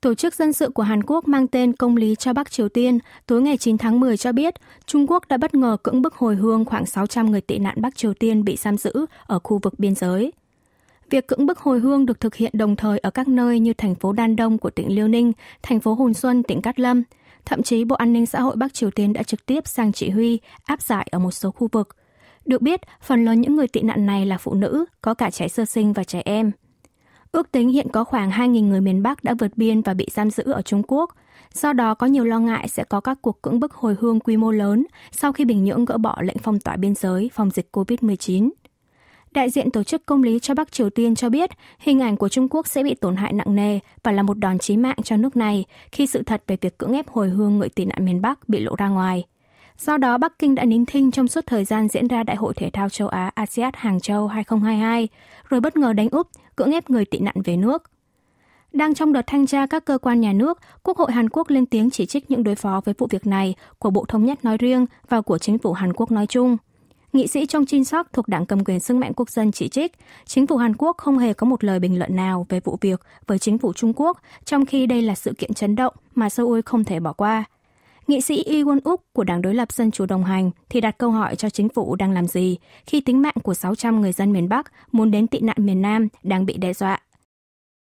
Tổ chức dân sự của Hàn Quốc mang tên Công lý cho Bắc Triều Tiên tối ngày 9 tháng 10 cho biết Trung Quốc đã bất ngờ cưỡng bức hồi hương khoảng 600 người tị nạn Bắc Triều Tiên bị giam giữ ở khu vực biên giới. Việc cưỡng bức hồi hương được thực hiện đồng thời ở các nơi như thành phố Đan Đông của tỉnh Liêu Ninh, thành phố Hồn Xuân, tỉnh Cát Lâm. Thậm chí Bộ An ninh xã hội Bắc Triều Tiên đã trực tiếp sang chỉ huy, áp giải ở một số khu vực. Được biết, phần lớn những người tị nạn này là phụ nữ, có cả trẻ sơ sinh và trẻ em. Ước tính hiện có khoảng 2.000 người miền Bắc đã vượt biên và bị giam giữ ở Trung Quốc. Do đó có nhiều lo ngại sẽ có các cuộc cưỡng bức hồi hương quy mô lớn sau khi Bình Nhưỡng gỡ bỏ lệnh phong tỏa biên giới phòng dịch COVID-19. Đại diện Tổ chức Công lý cho Bắc Triều Tiên cho biết hình ảnh của Trung Quốc sẽ bị tổn hại nặng nề và là một đòn chí mạng cho nước này khi sự thật về việc cưỡng ép hồi hương người tị nạn miền Bắc bị lộ ra ngoài. Do đó, Bắc Kinh đã nín thinh trong suốt thời gian diễn ra Đại hội Thể thao châu Á ASEAN Hàng Châu 2022, rồi bất ngờ đánh úp cưỡng ép người tị nạn về nước. Đang trong đợt thanh tra các cơ quan nhà nước, Quốc hội Hàn Quốc lên tiếng chỉ trích những đối phó với vụ việc này của Bộ Thống nhất nói riêng và của chính phủ Hàn Quốc nói chung. Nghị sĩ trong Chin Sok thuộc Đảng cầm quyền sức mạnh quốc dân chỉ trích chính phủ Hàn Quốc không hề có một lời bình luận nào về vụ việc với chính phủ Trung Quốc, trong khi đây là sự kiện chấn động mà Seoul không thể bỏ qua. Nghị sĩ Lee Won-uk của đảng đối lập Dân Chủ đồng hành thì đặt câu hỏi cho chính phủ đang làm gì khi tính mạng của 600 người dân miền Bắc muốn đến tị nạn miền Nam đang bị đe dọa.